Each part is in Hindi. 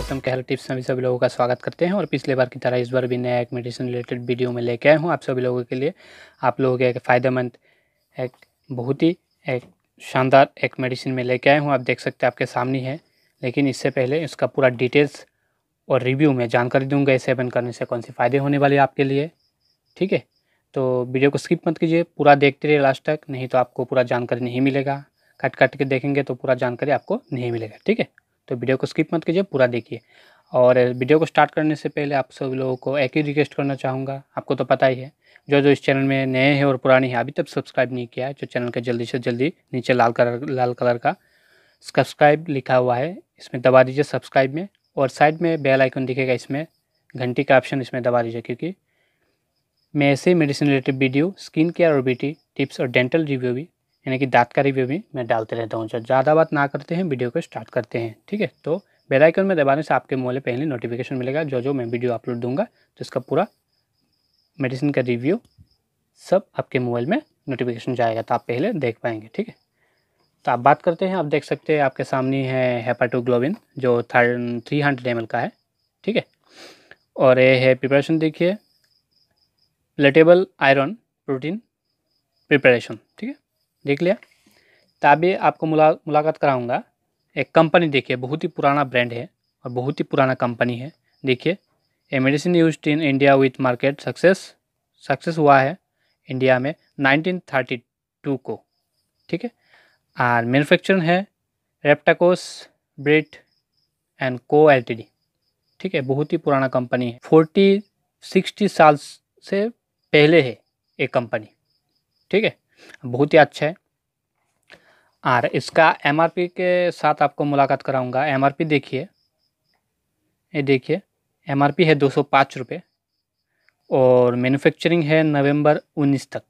एस के हेल्थ टिप्स में भी सभी लोगों का स्वागत करते हैं और पिछले बार की तरह इस बार भी नया एक मेडिसिन रिलेटेड वीडियो में लेके आया हूँ आप सभी लोगों के लिए आप लोगों के एक फ़ायदेमंद एक बहुत ही एक शानदार एक मेडिसिन में लेके आया हूँ आप देख सकते हैं आपके सामने है लेकिन इससे पहले इसका पूरा डिटेल्स और रिव्यू में जानकारी दूँगा इसे सेवन करने से कौन से फ़ायदे होने वाले आपके लिए ठीक है तो वीडियो को स्किप मत कीजिए पूरा देखते रहिए लास्ट तक नहीं तो आपको पूरा जानकारी नहीं मिलेगा कट कट के देखेंगे तो पूरा जानकारी आपको नहीं मिलेगा ठीक है तो वीडियो को स्किप मत कीजिए पूरा देखिए और वीडियो को स्टार्ट करने से पहले आप सब लोगों को एक ही रिक्वेस्ट करना चाहूँगा आपको तो पता ही है जो जो इस चैनल में नए हैं और पुराने हैं अभी तक सब्सक्राइब नहीं किया है जो चैनल का जल्दी से जल्दी नीचे लाल कलर लाल कलर का सब्सक्राइब लिखा हुआ है इसमें दबा दीजिए सब्सक्राइब में और साइड में बेल आइकन दिखेगा इसमें घंटी का ऑप्शन इसमें दबा दीजिए क्योंकि मैं ऐसे medicine related video skin care और ब्यूटी टिप्स और डेंटल रिव्यू भी यानी कि का रिव्यू भी मैं डालते रहता हूँ सर ज़्यादा बात ना करते हैं वीडियो को स्टार्ट करते हैं ठीक है तो बेलाइकन में दबाने से आपके मोबाइल पहले नोटिफिकेशन मिलेगा जो जो मैं वीडियो अपलोड दूंगा तो इसका पूरा मेडिसिन का रिव्यू सब आपके मोबाइल में नोटिफिकेशन जाएगा तो आप पहले देख पाएंगे ठीक है तो आप बात करते हैं आप देख सकते हैं आपके सामने है हेपाटोग्लोबिन जो थर्ड थ्री हंड्रेड एम का है ठीक है और ये है प्रिपरेशन देखिए प्लेटेबल आयरन प्रोटीन प्रिपरेशन ठीक है देख लिया तब आपको मुला मुलाकात कराऊंगा एक कंपनी देखिए बहुत ही पुराना ब्रांड है और बहुत ही पुराना कंपनी है देखिए a medicine use in India with market success success हुआ है इंडिया में 1932 को ठीक है और मैनुफेक्चर है रेप्टाकोस ब्रिट एंड को एल ठीक है बहुत ही पुराना कंपनी है फोर्टी सिक्सटी साल से पहले है एक कंपनी ठीक है बहुत ही अच्छा है और इसका एमआरपी के साथ आपको मुलाकात कराऊंगा एमआरपी देखिए ये देखिए एमआरपी है दो सौ पाँच रुपये और मैन्युफैक्चरिंग है नवंबर उन्नीस तक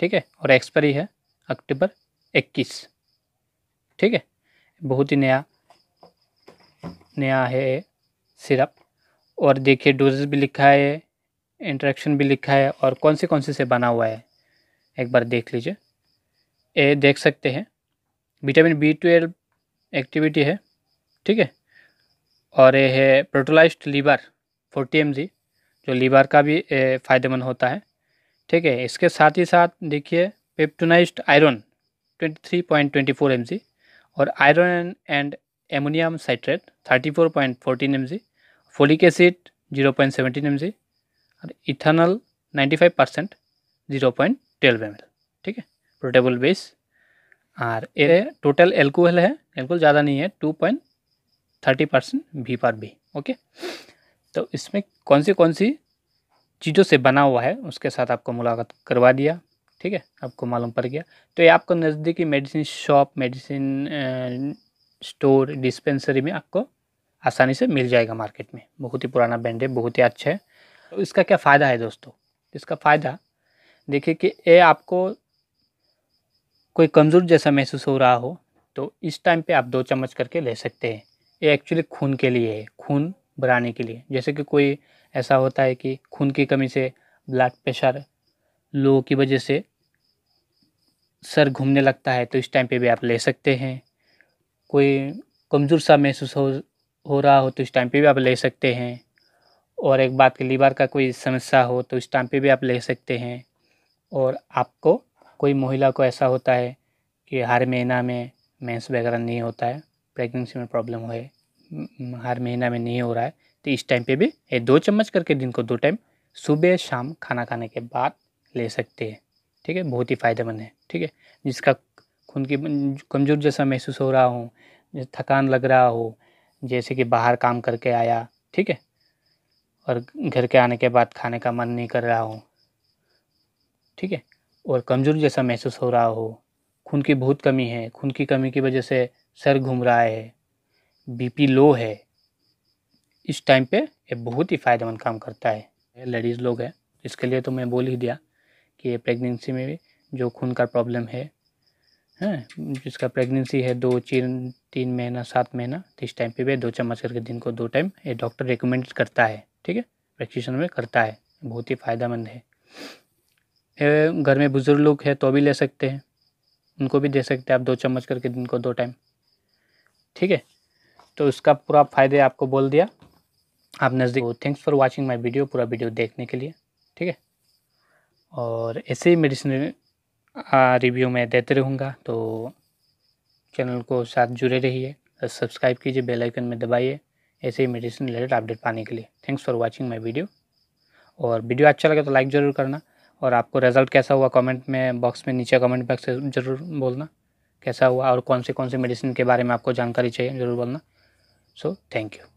ठीक है और एक्सपायरी है अक्टूबर इक्कीस ठीक है बहुत ही नया नया है सिरप और देखिए डोजेज भी लिखा है इंट्रैक्शन भी लिखा है और कौन से कौन से से बना हुआ है एक बार देख लीजिए ए देख सकते हैं विटामिन बी ट्वेल्व एक्टिविटी है ठीक है और ये है प्रोटोलाइज लीवर फोर्टी एम जो लीवर का भी फ़ायदेमंद होता है ठीक है इसके साथ ही साथ देखिए पेप्टोनाइज आयरन 23.24 mg और iron and ammonium citrate 34.14 mg folic acid 0.17 mg और ethanol 95 percent zero point twelve M ठीक है प्रोटेबल बेस और ये टोटल एल्कोहल है एल्कोहल ज़्यादा नहीं है two point thirty percent V पर बी ओके तो इसमें कौन सी कौन सी चीज़ों से बना हुआ है उसके साथ आपको मुलाकात करवा दिया ठीक है आपको मालूम पड़ गया तो ये आपको नज़दीकी medicine shop medicine store dispensary में आपको आसानी से मिल जाएगा मार्केट में बहुत ही पुराना ब्रांड है बहुत ही अच्छा है तो इसका क्या फ़ायदा है दोस्तों इसका फ़ायदा देखिए कि ये आपको कोई कमज़ोर जैसा महसूस हो रहा हो तो इस टाइम पे आप दो चम्मच करके ले सकते हैं ये एक्चुअली खून के लिए है खून बढ़ाने के लिए जैसे कि कोई ऐसा होता है कि खून की कमी से ब्लड प्रेशर लो की वजह से सर घूमने लगता है तो इस टाइम पे भी आप ले सकते हैं कोई कमज़ोर सा महसूस हो हो रहा हो तो इस टाइम पे भी आप ले सकते हैं और एक बात के लीवर का कोई समस्या हो तो इस टाइम पे भी आप ले सकते हैं और आपको कोई महिला को ऐसा होता है कि हर महीना में मेंस वगैरह नहीं होता है प्रेगनेंसी में प्रॉब्लम हो हर महीना में नहीं हो रहा है तो इस टाइम पे भी ये दो चम्मच करके दिन को दो टाइम सुबह शाम खाना खाने के बाद ले सकते हैं ठीक है बहुत ही फ़ायदेमंद है ठीक है जिसका खून की कमज़ोर जैसा महसूस हो रहा हो थकान लग रहा हो जैसे कि बाहर काम करके आया ठीक है और घर के आने के बाद खाने का मन नहीं कर रहा हूँ ठीक है और कमज़ोरी जैसा महसूस हो रहा हो खून की बहुत कमी है खून की कमी की वजह से सर घूम रहा है बीपी लो है इस टाइम पे ये बहुत ही फ़ायदेमंद काम करता है लेडीज़ लोग हैं इसके लिए तो मैं बोल ही दिया कि ये प्रेगनेंसी में भी जो खून का प्रॉब्लम है हैं हाँ, जिसका प्रेगनेंसी है दो चीन तीन महीना सात महीना तो इस टाइम पे भी दो चम्मच करके दिन को दो टाइम ये डॉक्टर रिकमेंड करता है ठीक है प्रेक्शन में करता है बहुत ही फ़ायदेमंद है घर में बुज़ुर्ग लोग हैं तो भी ले सकते हैं उनको भी दे सकते हैं आप दो चम्मच करके दिन को दो टाइम ठीक है तो उसका पूरा फ़ायदे आपको बोल दिया आप नज़दीक thanks for watching my video पूरा वीडियो देखने के लिए ठीक है और ऐसे ही मेडिसिन रिव्यू मैं देते रहूँगा तो चैनल को साथ जुड़े रहिए सब्सक्राइब कीजिए बेल आइकन में दबाइए ऐसे ही मेडिसिन रिलेटेड अपडेट पाने के लिए thanks for watching my video और वीडियो अच्छा लगे तो लाइक ज़रूर करना और आपको रिज़ल्ट कैसा हुआ कमेंट में बॉक्स में नीचे कमेंट बॉक्स से ज़रूर बोलना कैसा हुआ और कौन से कौन से मेडिसिन के बारे में आपको जानकारी चाहिए ज़रूर बोलना सो थैंक यू